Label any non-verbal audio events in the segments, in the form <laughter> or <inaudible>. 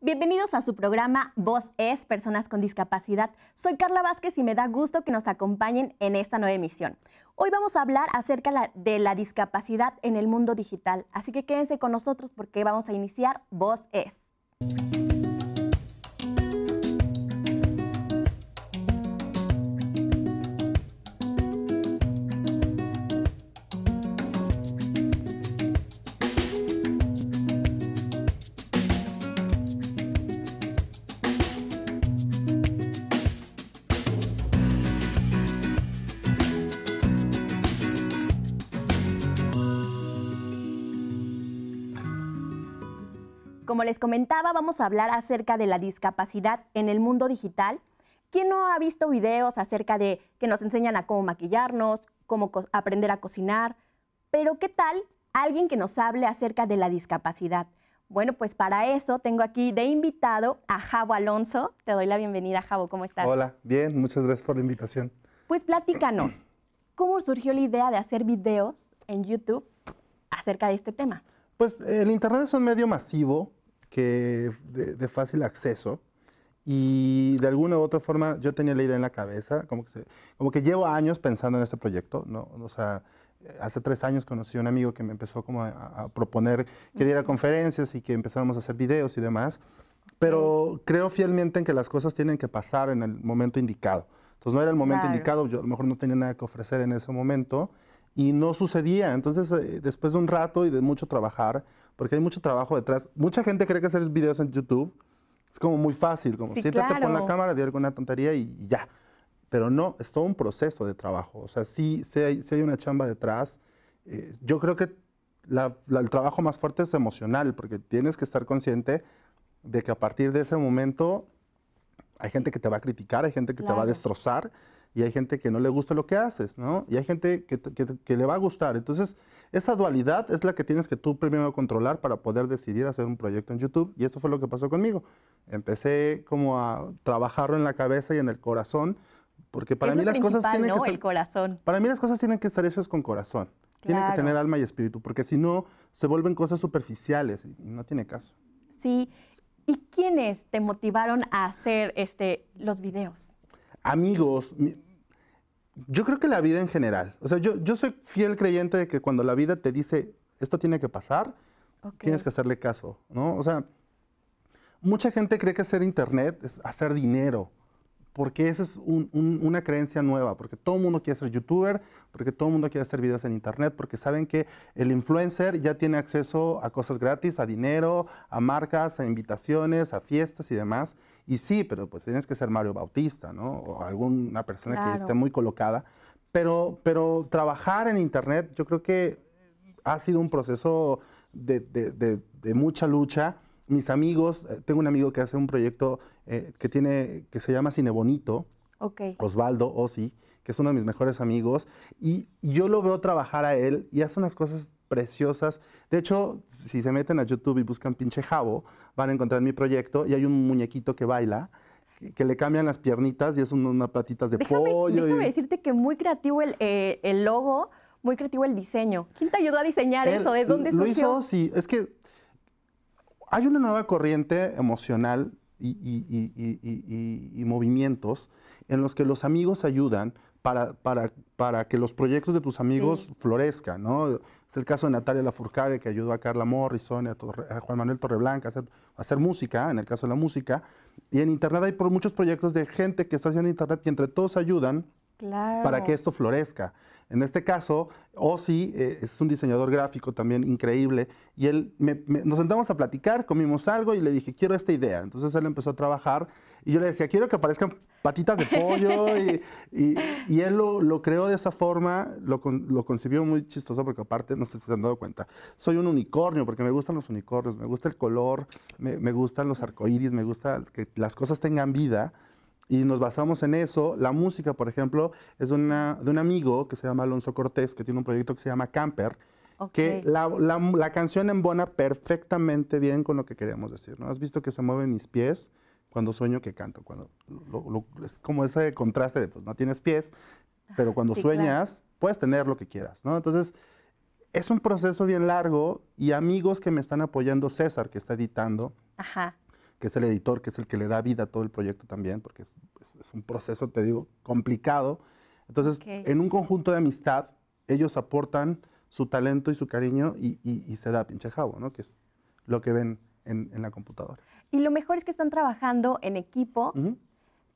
Bienvenidos a su programa Voz es Personas con Discapacidad. Soy Carla Vázquez y me da gusto que nos acompañen en esta nueva emisión. Hoy vamos a hablar acerca de la discapacidad en el mundo digital, así que quédense con nosotros porque vamos a iniciar Voz es. les comentaba, vamos a hablar acerca de la discapacidad en el mundo digital. ¿Quién no ha visto videos acerca de que nos enseñan a cómo maquillarnos, cómo aprender a cocinar? Pero ¿qué tal alguien que nos hable acerca de la discapacidad? Bueno, pues para eso tengo aquí de invitado a Javo Alonso. Te doy la bienvenida, Javo, ¿cómo estás? Hola, bien, muchas gracias por la invitación. Pues platícanos, ¿cómo surgió la idea de hacer videos en YouTube acerca de este tema? Pues el Internet es un medio masivo que de, fácil acceso y de alguna u otra forma yo tenía la idea en la cabeza, como que, llevo años pensando en este proyecto, ¿no? O sea, hace tres años conocí a un amigo que me empezó como a, proponer que diera conferencias y que empezáramos a hacer videos y demás, pero creo fielmente en que las cosas tienen que pasar en el momento indicado. Entonces no era el momento indicado, yo a lo mejor no tenía nada que ofrecer en ese momento y no sucedía. Entonces eh, después de un rato y de mucho trabajar, porque hay mucho trabajo detrás. Mucha gente cree que hacer videos en YouTube es como muy fácil, como si siéntate, con la cámara, di alguna tontería y ya. Pero no, es todo un proceso de trabajo. O sea, sí, sí, hay, hay una chamba detrás. Eh, yo creo que el trabajo más fuerte es emocional, porque tienes que estar consciente de que a partir de ese momento hay gente que te va a criticar, hay gente que te va a destrozar y hay gente que no le gusta lo que haces, ¿no? Y hay gente que, le va a gustar. Entonces, esa dualidad es la que tienes que tú primero controlar para poder decidir hacer un proyecto en YouTube. Y eso fue lo que pasó conmigo. Empecé como a trabajarlo en la cabeza y en el corazón, porque para mí las cosas tienen que estar, el corazón. Para mí las cosas tienen que estar hechas con corazón. Tienen que tener alma y espíritu, porque si no, se vuelven cosas superficiales y no tiene caso. Sí. ¿Y quiénes te motivaron a hacer este, los videos? Amigos, yo creo que la vida en general. O sea, yo, soy fiel creyente de que cuando la vida te dice esto tiene que pasar, tienes que hacerle caso, ¿no? O sea, mucha gente cree que hacer internet es hacer dinero porque esa es una creencia nueva, porque todo el mundo quiere ser youtuber, porque todo el mundo quiere hacer videos en internet, porque saben que el influencer ya tiene acceso a cosas gratis, a dinero, a marcas, a invitaciones, a fiestas y demás. Y sí, pero pues tienes que ser Mario Bautista, ¿no? O alguna persona que esté muy colocada. Pero, pero trabajar en internet yo creo que ha sido un proceso de, de, de, de mucha lucha. Mis amigos, eh, tengo un amigo que hace un proyecto eh, que tiene, que se llama Cine Bonito, Osvaldo Osi, que es uno de mis mejores amigos, y yo lo veo trabajar a él y hace unas cosas preciosas. De hecho, si se meten a YouTube y buscan pinche jabo, van a encontrar mi proyecto y hay un muñequito que baila que le cambian las piernitas y es unas patitas de pollo. Déjame decirte que muy creativo el, eh, el, logo, muy creativo el diseño. ¿Quién te ayudó a diseñar eso? ¿De dónde surgió? Lo hizo, sí. Es que hay una nueva corriente emocional y, movimientos en los que los amigos ayudan para, para, para que los proyectos de tus amigos florezcan, ¿no? Es el caso de Natalia Lafourcade, que ayudó a Carla Morrison, a, a Juan Manuel Torreblanca a hacer, hacer, música, en el caso de la música. Y en Internet hay por muchos proyectos de gente que está haciendo Internet y entre todos ayudan para que esto florezca. En este caso, Ozzy eh, es un diseñador gráfico también increíble y él nos sentamos a platicar, comimos algo y le dije, quiero esta idea. Entonces él empezó a trabajar y yo le decía, quiero que aparezcan patitas de pollo y, él lo, creó de esa forma, lo, concibió muy chistoso porque aparte, no sé si se han dado cuenta, soy un unicornio porque me gustan los unicornios, me gusta el color, me, me gustan los arcoíris, me gusta que las cosas tengan vida y nos basamos en eso. La música, por ejemplo, es de, de un amigo que se llama Alonso Cortés, que tiene un proyecto que se llama Camper, que la, la, canción embona perfectamente bien con lo que queríamos decir. ¿no? Has visto que se mueven mis pies cuando sueño que canto. Cuando, es como ese contraste de, pues no tienes pies, pero cuando sueñas puedes tener lo que quieras. ¿no? Entonces, es un proceso bien largo y amigos que me están apoyando, César, que está editando. Ajá que es el editor, que es el que le da vida a todo el proyecto también, porque es, un proceso, te digo, complicado. Entonces, en un conjunto de amistad, ellos aportan su talento y su cariño y, se da pinche jabo, ¿no? Que es lo que ven en, la computadora. Y lo mejor es que están trabajando en equipo.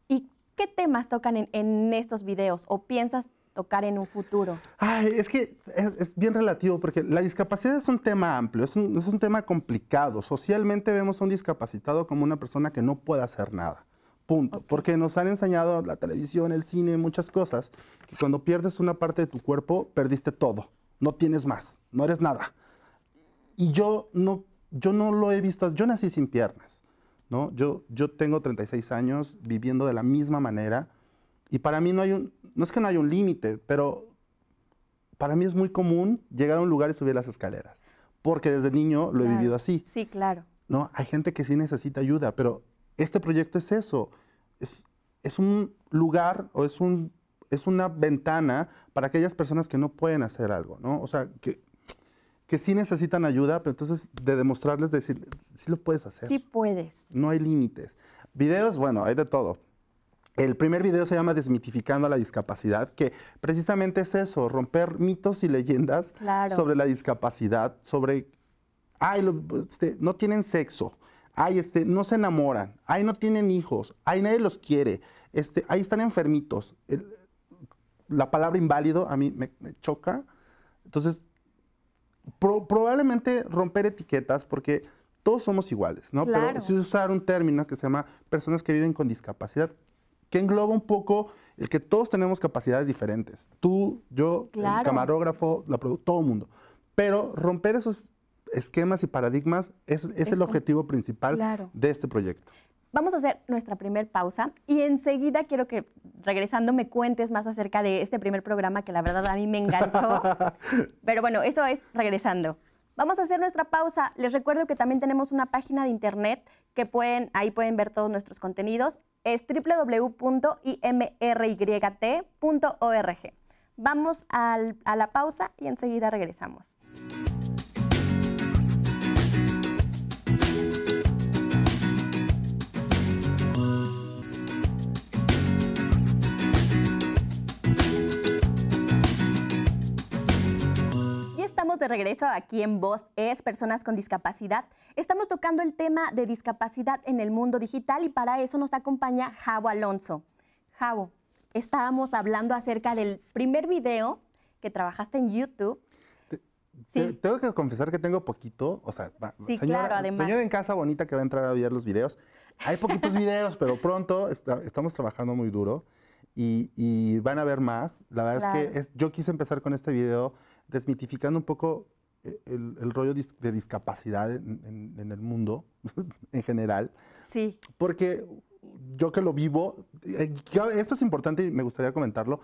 ¿Y qué temas tocan en estos videos? ¿O piensas tocar en un futuro? es que es, bien relativo, porque la discapacidad es un tema amplio, es un, tema complicado. Socialmente vemos a un discapacitado como una persona que no puede hacer nada. Punto. Porque nos han enseñado la televisión, el cine, muchas cosas, que cuando pierdes una parte de tu cuerpo, perdiste todo. No tienes más, no eres nada. Y yo no, yo no lo he visto, yo nací sin piernas. ¿no? Yo, yo tengo 36 años viviendo de la misma manera y para mí no hay un, no es que no hay un límite, pero para mí es muy común llegar a un lugar y subir las escaleras, porque desde niño lo he vivido así. Sí, claro. No, hay gente que sí necesita ayuda, pero este proyecto es eso, es, un lugar o es, un, es una ventana para aquellas personas que no pueden hacer algo, ¿no? O sea, que, que sí necesitan ayuda, pero entonces de demostrarles, decir, sí lo puedes hacer. Sí puedes. No hay límites. Videos, bueno, hay de todo. El primer video se llama Desmitificando la discapacidad, que precisamente es eso, romper mitos y leyendas sobre la discapacidad, sobre, ay, este, no tienen sexo, ay, este, no se enamoran, ay, no tienen hijos, ay, nadie los quiere, este, ahí están enfermitos. la palabra inválido a mí me, choca. Entonces, probablemente romper etiquetas, porque todos somos iguales, ¿no? Pero si usar un término que se llama personas que viven con discapacidad, que engloba un poco el que todos tenemos capacidades diferentes. Tú, yo, el camarógrafo, todo el mundo. Pero romper esos esquemas y paradigmas es, el objetivo principal de este proyecto. Vamos a hacer nuestra primera pausa y enseguida quiero que, regresando, me cuentes más acerca de este primer programa que la verdad a mí me enganchó. <laughs> Pero bueno, eso es regresando. Vamos a hacer nuestra pausa. Les recuerdo que también tenemos una página de internet que pueden, ahí pueden ver todos nuestros contenidos. Es www.imryt.org. Vamos a la pausa y enseguida regresamos. de regreso aquí en Voz es Personas con Discapacidad. Estamos tocando el tema de discapacidad en el mundo digital y para eso nos acompaña Javo Alonso. Javo, estábamos hablando acerca del primer video que trabajaste en YouTube. Tengo que confesar que tengo poquito, o sea, señora, en casa bonita que va a entrar a ver los videos. Hay poquitos <laughs> videos, pero pronto estamos trabajando muy duro y, van a ver más. La verdad es que yo quise empezar con este video desmitificando un poco eh, el, rollo de discapacidad en, el mundo <laughs> en general. Sí. Porque yo que lo vivo, eh, esto es importante y me gustaría comentarlo,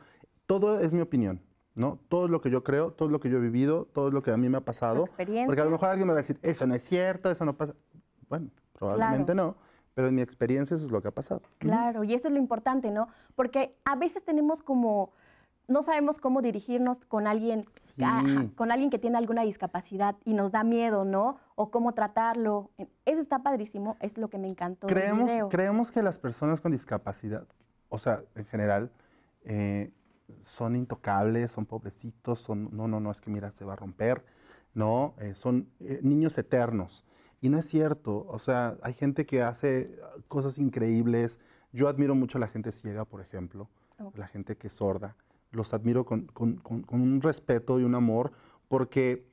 todo es mi opinión. ¿no? Todo lo que yo creo, todo lo que yo he vivido, todo lo que a mí me ha pasado. Porque a lo mejor alguien me va a decir, eso no es cierto, eso no pasa. Bueno, probablemente no, pero en mi experiencia eso es lo que ha pasado. Claro, y eso es lo importante, ¿no? Porque a veces tenemos como no sabemos cómo dirigirnos con alguien, ah, con alguien que tiene alguna discapacidad y nos da miedo, ¿no? O cómo tratarlo. Eso está padrísimo, es lo que me encantó. Creemos, creemos que las personas con discapacidad, o sea, en general, eh, son intocables, son pobrecitos, son, no, no, no, es que mira, se va a romper, ¿no? Eh, son eh, niños eternos. Y no es cierto, o sea, hay gente que hace cosas increíbles. Yo admiro mucho a la gente ciega, por ejemplo, la gente que es sorda los admiro con, un respeto y un amor porque,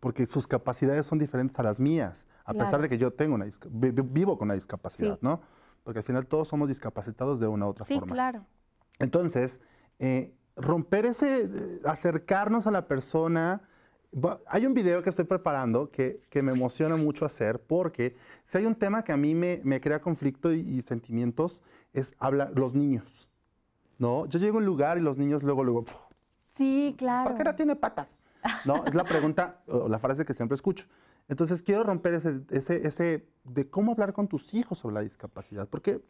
porque sus capacidades son diferentes a las mías, a pesar de que yo tengo una vivo con una discapacidad, ¿no? Porque al final todos somos discapacitados de una u otra forma. Sí, claro. Entonces, eh, romper ese, eh, acercarnos a la persona. Hay un video que estoy preparando que, me emociona mucho hacer porque si hay un tema que a mí me, crea conflicto y, y sentimientos, es hablar los niños. ¿no? Yo llego a un lugar y los niños luego, luego... sí, claro. ¿Por qué no tiene patas? ¿No? Es la pregunta, o la frase que siempre escucho. Entonces quiero romper ese, ese, de cómo hablar con tus hijos sobre la discapacidad, porque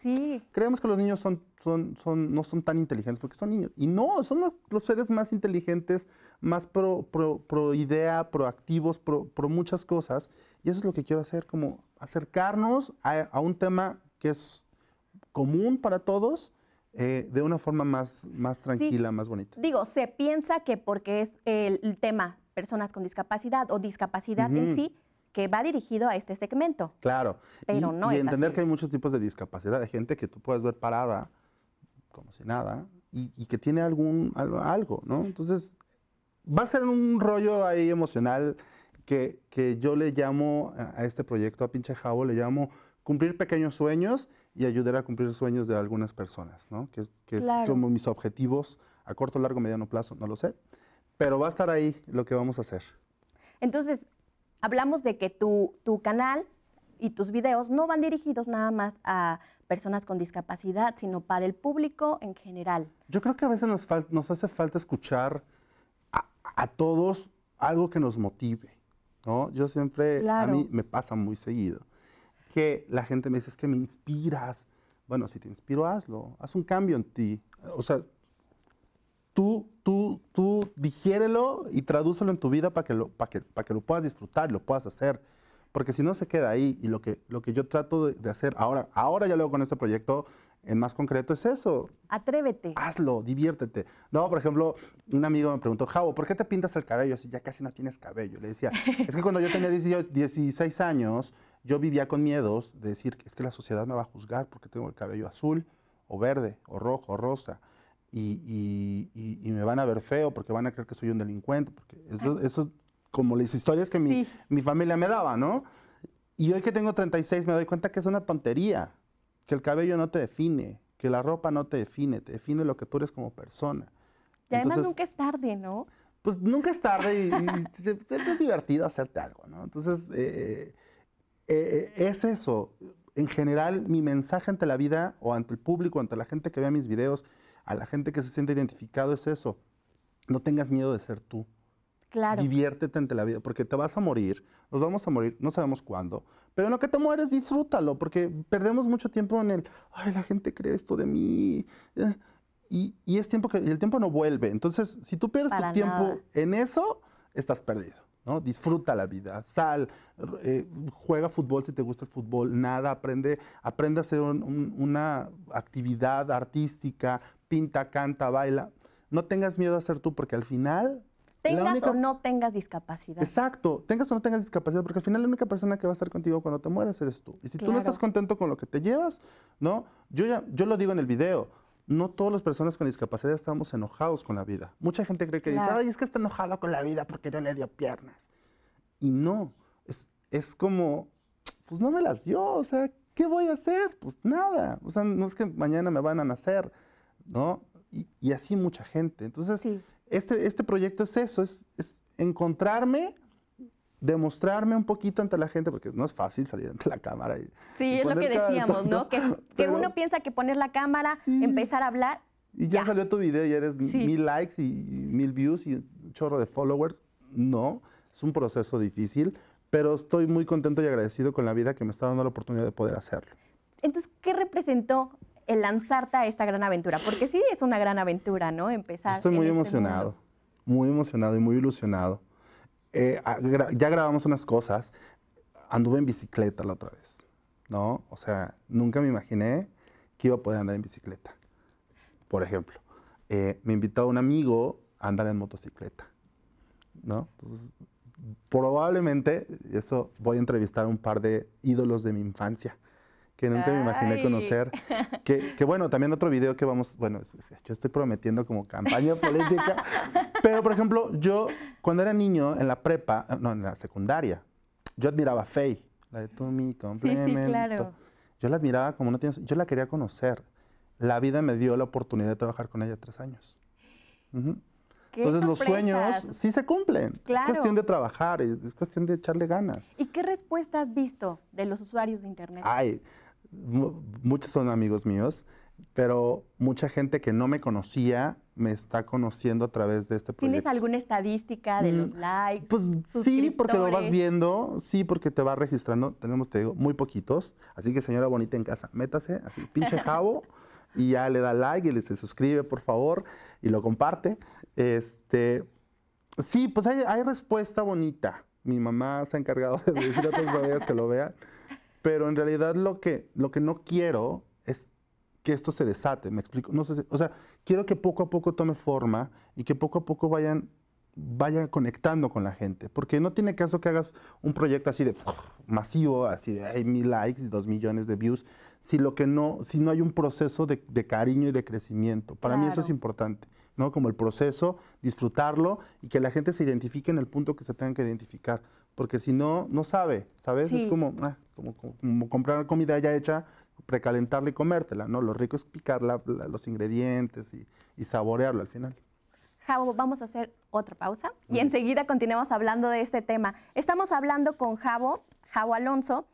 creemos que los niños no son tan inteligentes porque son niños. Y no, son los, seres más inteligentes, más pro, pro idea, proactivos, pro, muchas cosas. Y eso es lo que quiero hacer, como acercarnos a un tema que es común para todos, eh, de una forma más, más tranquila, más bonita. Digo, se piensa que porque es el tema personas con discapacidad o discapacidad en sí, que va dirigido a este segmento. Claro. y, no entender que hay muchos tipos de discapacidad, de gente que tú puedes ver parada, como si nada, y, que tiene algún algo, ¿no? Entonces, va a ser un rollo ahí emocional que, yo le llamo a este proyecto, a Pinche Jabo, le llamo cumplir pequeños sueños y ayudar a cumplir los sueños de algunas personas, ¿no? Que, que es como mis objetivos a corto, largo, mediano plazo, no lo sé. Pero va a estar ahí lo que vamos a hacer. Entonces, hablamos de que tu, tu canal y tus videos no van dirigidos nada más a personas con discapacidad, sino para el público en general. Yo creo que a veces nos, nos hace falta escuchar a, todos algo que nos motive, ¿no? Yo siempre, a mí me pasa muy seguido que la gente me dice, es que me inspiras. Bueno, si te inspiro, hazlo. Haz un cambio en ti. O sea, tú, tú, tú digiérelo y tradúcelo en tu vida para que lo, para que, para que lo puedas disfrutar, lo puedas hacer. Porque si no se queda ahí, y lo que, lo que yo trato de, hacer ahora, ahora ya lo hago con este proyecto, en más concreto es eso. Atrévete. Hazlo, diviértete. No, por ejemplo, un amigo me preguntó, Javo, ¿por qué te pintas el cabello si ya casi no tienes cabello? Le decía, es que cuando yo tenía 16 años, yo vivía con miedos de decir, que es que la sociedad me va a juzgar porque tengo el cabello azul o verde o rojo o rosa. Y, me van a ver feo porque van a creer que soy un delincuente. Porque eso, eso como las historias que mi, familia me daba, ¿no? Y hoy que tengo 36 me doy cuenta que es una tontería, que el cabello no te define, que la ropa no te define, te define lo que tú eres como persona. Y además nunca es tarde, ¿no? Pues nunca es tarde y, <laughs> siempre es divertido hacerte algo, ¿no? Entonces, eh, eh, eh, es eso. En general, mi mensaje ante la vida o ante el público, ante la gente que vea mis videos, a la gente que se siente identificado es eso. No tengas miedo de ser tú. Claro. Diviértete ante la vida, porque te vas a morir, nos vamos a morir, no sabemos cuándo, pero en lo que te mueres, disfrútalo, porque perdemos mucho tiempo en el, ay, la gente cree esto de mí. Eh, y, es tiempo que el tiempo no vuelve. Entonces, si tú pierdes tu tiempo en eso, estás perdido. Disfruta la vida, sal, eh, juega fútbol si te gusta el fútbol, nada, aprende, aprenda a hacer una actividad artística, pinta, canta, baila. No tengas miedo a ser tú porque al final... Tengas o no tengas discapacidad. Exacto, tengas o no tengas discapacidad, porque al final la única persona que va a estar contigo cuando te mueras eres tú. Y si tú no estás contento con lo que te llevas, ¿no? Yo, ya, yo lo digo en el video, no todas las personas con discapacidad estamos enojados con la vida. Mucha gente cree que dice, ay, es que está enojado con la vida porque no le dio piernas. Y no, es, es como, pues no me las dio, o sea, ¿qué voy a hacer? Pues nada, o sea, no es que mañana me van a nacer, ¿no? Y, así mucha gente. Entonces, este, este proyecto es eso, es encontrarme demostrarme un poquito ante la gente, porque no es fácil salir ante la cámara. sí, es lo que decíamos, ¿no? Que, <laughs> que uno piensa que poner la cámara, empezar a hablar. Y ya, salió tu video y eres mil likes y, mil views y un chorro de followers. No, es un proceso difícil, pero estoy muy contento y agradecido con la vida que me está dando la oportunidad de poder hacerlo. Entonces, ¿qué representó el lanzarte a esta gran aventura? Porque sí es una gran aventura, ¿no? Empezar. Estoy muy este emocionado, muy emocionado y muy ilusionado. Eh, ah, ya grabamos unas cosas, anduve en bicicleta la otra vez, ¿no? O sea, nunca me imaginé que iba a poder andar en bicicleta, por ejemplo. Eh, me invitó un amigo a andar en motocicleta, ¿no? Entonces, probablemente, eso voy a entrevistar a un par de ídolos de mi infancia que nunca me imaginé conocer. que, bueno, también otro video que vamos, bueno, yo estoy prometiendo como campaña <laughs> política, pero, por ejemplo, yo cuando era niño en la prepa, eh, no, en la secundaria, yo admiraba a Faye, la de tú, mi complemento. Sí, sí, claro. Yo la admiraba como no tienes. Yo la quería conocer. La vida me dio la oportunidad de trabajar con ella tres años. Entonces los sueños sí se cumplen. Claro. Es cuestión de trabajar, es cuestión de echarle ganas. ¿Y qué respuesta has visto de los usuarios de Internet? Ay, muchos son amigos míos pero mucha gente que no me conocía me está conociendo a través de este proyecto. ¿Tienes alguna estadística de los mm, likes? Pues sí, porque lo vas viendo, sí, porque te va registrando. Tenemos, te digo, muy poquitos. Así que señora bonita en casa, métase, así, pinche <laughs> jabo, y ya le da like y le se suscribe, por favor, y lo comparte. Este, sí, pues hay, respuesta bonita. Mi mamá se ha encargado de decir a todas las que lo vean. Pero en realidad lo que, lo que no quiero es que esto se desate, me explico. No sé, o sea, quiero que poco a poco tome forma y que poco a poco vayan vaya conectando con la gente, porque no tiene caso que hagas un proyecto así de masivo, así de hay mil likes y dos millones de views, si lo que no, si no hay un proceso de, cariño y de crecimiento. Para mí eso es importante, ¿no? Como el proceso, disfrutarlo y que la gente se identifique en el punto que se tenga que identificar, porque si no, no sabe, ¿sabes? Es ah, como, como comprar comida ya hecha precalentarla y comértela, ¿no? Lo rico es picarla, los ingredientes y, y, saborearlo al final. Javo, vamos a hacer otra pausa y enseguida continuamos hablando de este tema. Estamos hablando con Javo, Javo Alonso,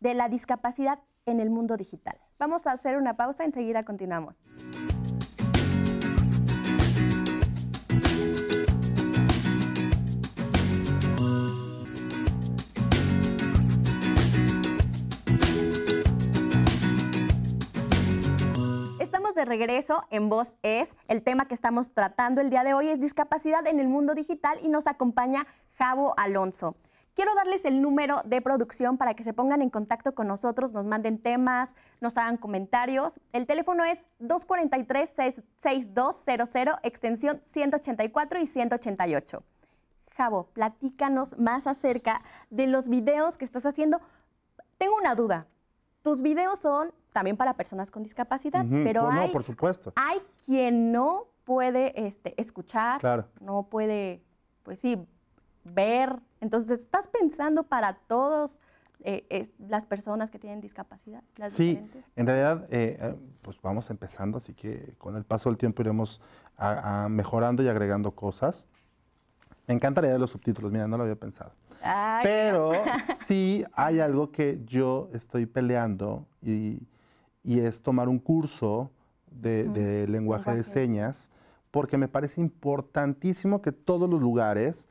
de la discapacidad en el mundo digital. Vamos a hacer una pausa, y enseguida continuamos. de regreso en Voz Es. El tema que estamos tratando el día de hoy es discapacidad en el mundo digital y nos acompaña Javo Alonso. Quiero darles el número de producción para que se pongan en contacto con nosotros, nos manden temas, nos hagan comentarios. El teléfono es 243-6200, extensión 184 y 188. Javo, platícanos más acerca de los videos que estás haciendo. Tengo una duda. ¿Tus videos son también para personas con discapacidad, pero pues hay, por supuesto. hay quien no puede este, escuchar, no puede, pues sí, ver. Entonces, estás pensando para todos eh, eh, las personas que tienen discapacidad. sí, en realidad, eh, pues vamos empezando, así que con el paso del tiempo iremos mejorando y agregando cosas. Me encantaría de los subtítulos, mira, no lo había pensado. Pero <laughs> sí hay algo que yo estoy peleando y y es tomar un curso de, lenguaje, de señas, porque me parece importantísimo que todos los lugares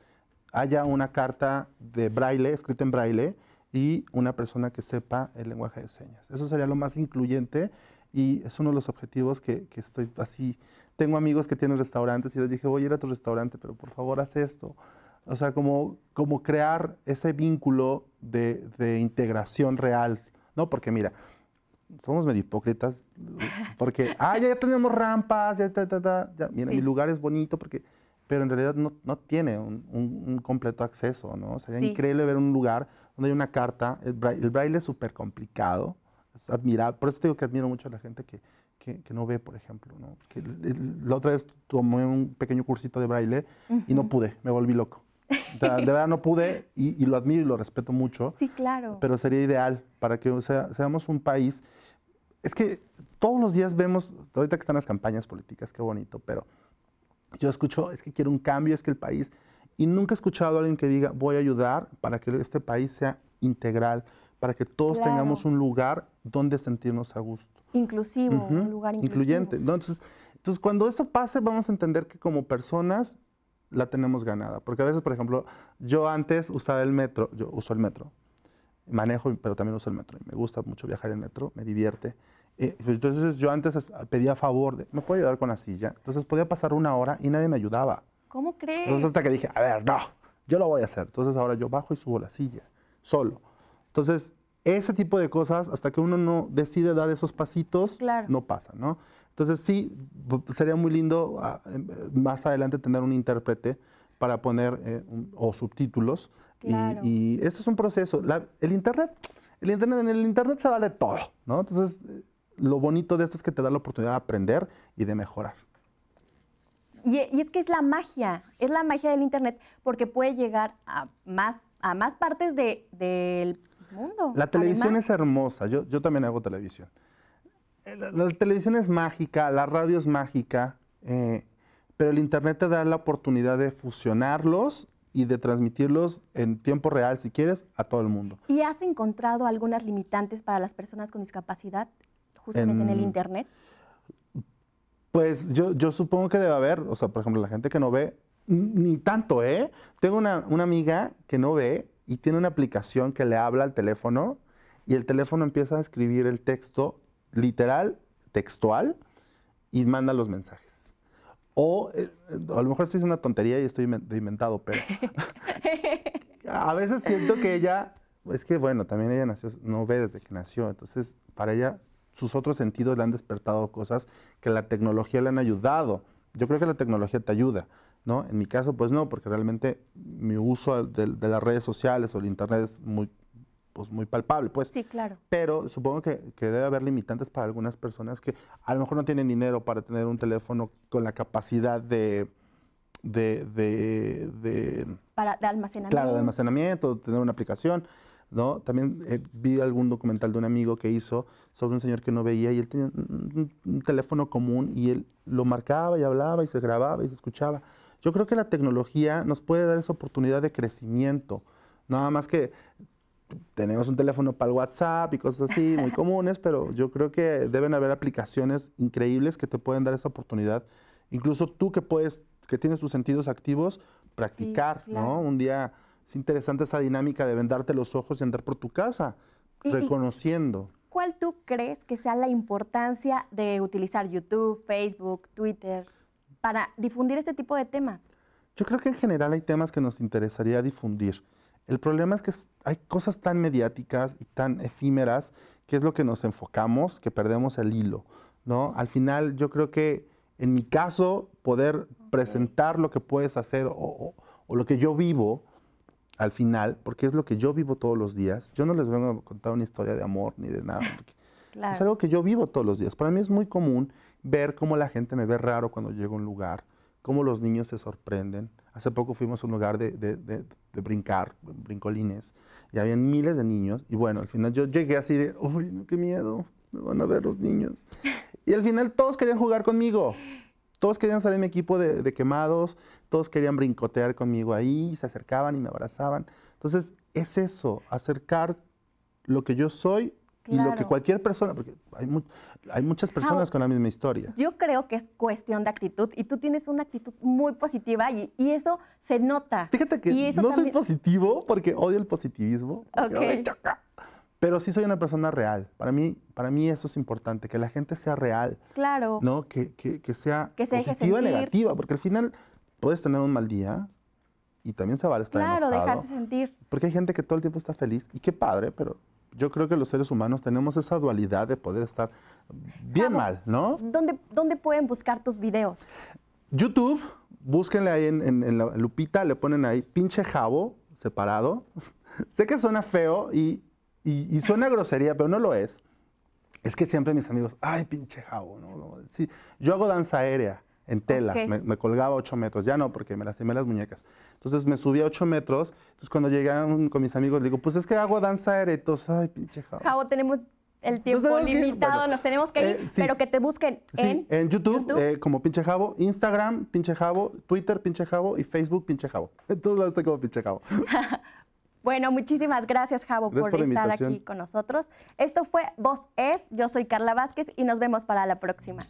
haya una carta de braille, escrita en braille, y una persona que sepa el lenguaje de señas. Eso sería lo más incluyente y es uno de los objetivos que, estoy así. Tengo amigos que tienen restaurantes y les dije, voy a ir a tu restaurante, pero por favor haz esto. O sea, como, como crear ese vínculo de, de integración real, ¿no? Porque mira, somos medio hipócritas porque, ah, ya, tenemos rampas, ya, mira, mi lugar es bonito porque, pero en realidad no, tiene un, completo acceso, ¿no? Sería increíble ver un lugar donde hay una carta, el braille, es súper complicado, es admirable, por eso te digo que admiro mucho a la gente que, no ve, por ejemplo, ¿no? Que, la otra vez tomé un pequeño cursito de braille y no pude, me volví loco de, verdad no pude y, lo admiro y lo respeto mucho. Sí, claro. Pero sería ideal para que seamos un país. Es que todos los días vemos, ahorita que están las campañas políticas, qué bonito, pero yo escucho, es que quiero un cambio, es que el país. Y nunca he escuchado a alguien que diga, voy a ayudar para que este país sea integral, para que todos tengamos un lugar donde sentirnos a gusto. Inclusivo, un lugar incluyente. Entonces, entonces, cuando eso pase, vamos a entender que como personas la tenemos ganada. Porque a veces, por ejemplo, yo antes usaba el metro, yo uso el metro, manejo, pero también uso el metro. Y me gusta mucho viajar en metro, me divierte. Pues, entonces yo antes pedía favor de, ¿me puede ayudar con la silla? Entonces podía pasar una hora y nadie me ayudaba. ¿Cómo crees? Entonces hasta que dije, a ver, no, yo lo voy a hacer. Entonces ahora yo bajo y subo la silla, solo. Entonces, ese tipo de cosas, hasta que uno no decide dar esos pasitos, no pasa, ¿no? Entonces sí, sería muy lindo ah, em, más adelante tener un intérprete para poner eh, o subtítulos. Y, eso es un proceso. el Internet, el Internet, en el Internet se vale todo, ¿no? Entonces, eh, lo bonito de esto es que te da la oportunidad de aprender y de mejorar. Y, es que es la magia, es la magia del Internet, porque puede llegar a más, a más partes de, del mundo. La televisión es hermosa, yo, yo también hago televisión la, televisión es mágica, la radio es mágica, eh, pero el Internet te da la oportunidad de fusionarlos y de transmitirlos en tiempo real, si quieres, a todo el mundo. ¿Y has encontrado algunas limitantes para las personas con discapacidad justamente en, el Internet? Pues yo, supongo que debe haber, o sea, por ejemplo, la gente que no ve, ni tanto, ¿eh? Tengo una, una amiga que no ve y tiene una aplicación que le habla al teléfono y el teléfono empieza a escribir el texto literal, textual, y manda los mensajes. O eh, a lo mejor esto es una tontería y estoy inventado, pero <laughs> a veces siento que ella, es que bueno, también ella nació, no ve desde que nació, entonces para ella sus otros sentidos le han despertado cosas que la tecnología le han ayudado. Yo creo que la tecnología te ayuda, ¿no? En mi caso, pues no, porque realmente mi uso de, de las redes sociales o el internet es muy pues, muy palpable, pues. Sí, claro. Pero supongo que, debe haber limitantes para algunas personas que a lo mejor no tienen dinero para tener un teléfono con la capacidad de... de, de, de para, almacenamiento. Claro, de almacenamiento, tener una aplicación. ¿no? También eh, vi algún documental de un amigo que hizo sobre un señor que no veía y él tenía un, un, teléfono común y él lo marcaba y hablaba y se grababa y se escuchaba. Yo creo que la tecnología nos puede dar esa oportunidad de crecimiento, nada más que tenemos un teléfono para el WhatsApp y cosas así muy <laughs> comunes, pero yo creo que deben haber aplicaciones increíbles que te pueden dar esa oportunidad. Incluso tú que puedes, que tienes tus sentidos activos, practicar, ¿no? Un día es interesante esa dinámica de vendarte los ojos y andar por tu casa, reconociendo. ¿Cuál tú crees que sea la importancia de utilizar YouTube, Facebook, Twitter para difundir este tipo de temas? Yo creo que en general hay temas que nos interesaría difundir el problema es que hay cosas tan mediáticas y tan efímeras que es lo que nos enfocamos, que perdemos el hilo, ¿no? Al final yo creo que en mi caso poder presentar lo que puedes hacer o, lo que yo vivo al final, porque es lo que yo vivo todos los días. Yo no les vengo a contar una historia de amor ni de nada. <laughs> Es algo que yo vivo todos los días. Para mí es muy común ver cómo la gente me ve raro cuando llego a un lugar cómo los niños se sorprenden. Hace poco fuimos a un lugar de, brincar, brincolines, y habían miles de niños. Y bueno, al final yo llegué así de, uy, qué miedo, me van a ver los niños. Y al final todos querían jugar conmigo. Todos querían salir en mi equipo de, quemados, todos querían brincotear conmigo ahí, se acercaban y me abrazaban. Entonces, es eso, acercar lo que yo soy y lo que cualquier persona, porque hay, hay muchas personas con la misma historia. Yo creo que es cuestión de actitud y tú tienes una actitud muy positiva y, eso se nota. Fíjate que no soy positivo porque odio el positivismo. Pero sí soy una persona real. Para mí, para mí eso es importante, que la gente sea real. Claro. ¿no? Que, sea positiva o negativa, porque al final puedes tener un mal día, y también se vale estar claro, enojado. Claro, dejarse sentir. Porque hay gente que todo el tiempo está feliz y qué padre, pero yo creo que los seres humanos tenemos esa dualidad de poder estar bien mal, ¿no? ¿dónde, ¿Dónde pueden buscar tus videos? YouTube, búsquenle ahí en, la lupita, le ponen ahí pinche jabo separado. <laughs> sé que suena feo y, y, suena <laughs> grosería, pero no lo es. Es que siempre mis amigos, ay, pinche jabo, ¿no? Sí, yo hago danza aérea en telas, me, me, colgaba 8 metros, ya no, porque me lastimé las muñecas. Entonces me subí a 8 metros. Entonces cuando llegué con mis amigos, le digo, pues es que hago danza eretos. ay, pinche Javo. Javo, tenemos el tiempo limitado, nos tenemos que eh, ir, pero que te busquen en, YouTube, eh, como pinche jabo, Instagram, pinche jabo, Twitter, pinche jabo y Facebook, pinche jabo. <laughs> En todos lados estoy como pinche jabo. <laughs> bueno, muchísimas gracias, Javo por, estar aquí con nosotros. Esto fue Voz Es, yo soy Carla Vázquez y nos vemos para la próxima.